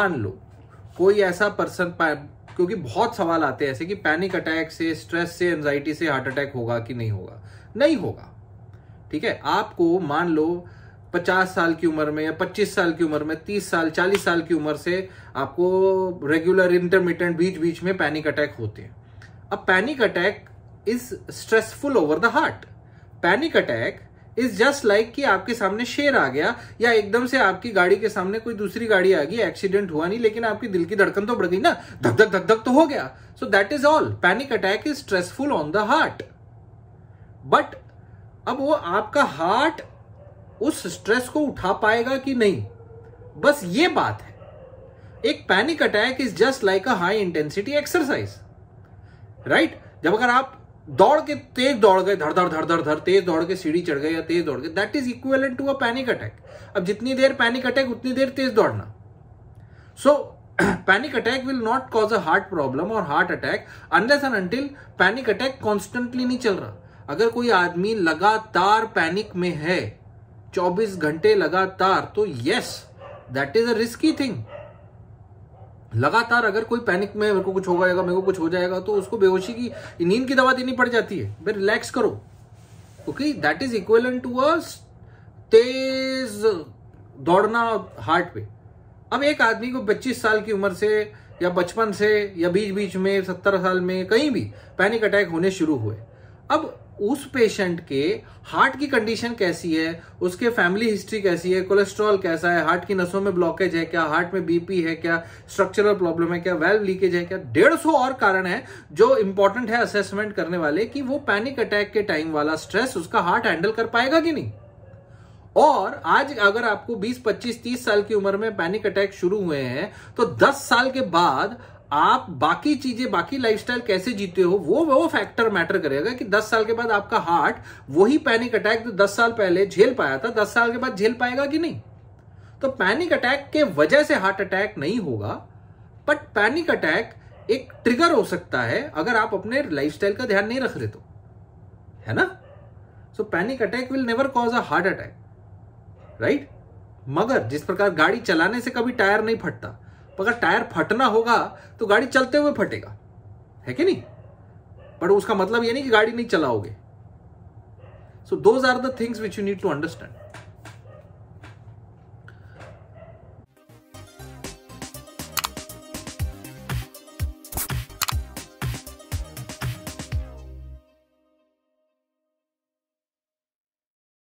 मान लो कोई ऐसा पर्सन क्योंकि बहुत सवाल आते हैं ऐसे कि पैनिक अटैक से स्ट्रेस से एंजाइटी से हार्ट अटैक होगा कि नहीं होगा नहीं होगा ठीक है आपको मान लो 50 साल की उम्र में या 25 साल की उम्र में 30 साल 40 साल की उम्र से आपको रेगुलर इंटरमीडियंट बीच बीच में पैनिक अटैक होते हैं अब panic attack is stressful over the heart panic attack is just like कि आपके सामने शेर आ गया या एकदम से आपकी गाड़ी के सामने कोई दूसरी गाड़ी आ गई एक्सीडेंट हुआ नहीं लेकिन आपकी दिल की धड़कन तो बढ़ गई ना धक धक धक धक तो हो गया so that is all panic attack is stressful on the heart but अब वो आपका हार्ट उस स्ट्रेस को उठा पाएगा कि नहीं बस ये बात है एक panic attack is just like a high intensity exercise right जब अगर आप दौड़ के तेज दौड़ गए धड़ धड़ धड़ धड़ धड़ तेज दौड़ के सीढ़ी चढ़ गए या तेज दौड़ गए that is equal to a panic attack अब जितनी देर पैनिक अटैक उतनी देर तेज दौड़ना so panic attack will not cause a heart problem और heart attack unless and until panic attack constantly नहीं चल रहा अगर कोई आदमी लगातार पैनिक में है 24 घंटे लगातार तो yes that is a risky thing लगातार अगर कोई पैनिक में मेरे को कुछ हो जाएगा मेरे को कुछ हो जाएगा तो उसको बेहोशी की नींद की दवा देनी पड़ जाती है भाई रिलैक्स करो okay that is equal to a तेज दौड़ना हार्ट पे अब एक आदमी को 25 साल की उम्र से या बचपन से या बीच बीच में सत्तर साल में कहीं भी पैनिक अटैक होने शुरू हुए अब उस पेशेंट के हार्ट की कंडीशन कैसी है उसके फैमिली हिस्ट्री कैसी है कोलेस्ट्रॉल कैसा है हार्ट की नसों में ब्लॉकेज है क्या हार्ट में बीपी है क्या स्ट्रक्चरल प्रॉब्लम है क्या वेल्व लीकेज है क्या डेढ़ सौ और कारण है जो इंपॉर्टेंट है असेसमेंट करने वाले कि वो पैनिक अटैक के टाइम वाला स्ट्रेस उसका हार्ट हैंडल कर पाएगा कि नहीं और आज अगर आपको 20, 25, 30 साल की उम्र में पैनिक अटैक शुरू हुए हैं तो 10 साल के बाद आप बाकी चीजें बाकी लाइफस्टाइल कैसे जीते हो वो वो फैक्टर मैटर करेगा कि 10 साल के बाद आपका हार्ट वही पैनिक अटैक जो 10 साल पहले झेल पाया था 10 साल के बाद झेल पाएगा कि नहीं तो पैनिक अटैक के वजह से हार्ट अटैक नहीं होगा बट पैनिक अटैक एक ट्रिगर हो सकता है अगर आप अपने लाइफस्टाइल का ध्यान नहीं रख रहे तो है ना so panic attack will never cause a heart attack right मगर जिस प्रकार गाड़ी चलाने से कभी टायर नहीं फटता तो अगर टायर फटना होगा तो गाड़ी चलते हुए फटेगा है कि नहीं बट उसका मतलब ये नहीं कि गाड़ी नहीं चलाओगे so those are the things which you need to understand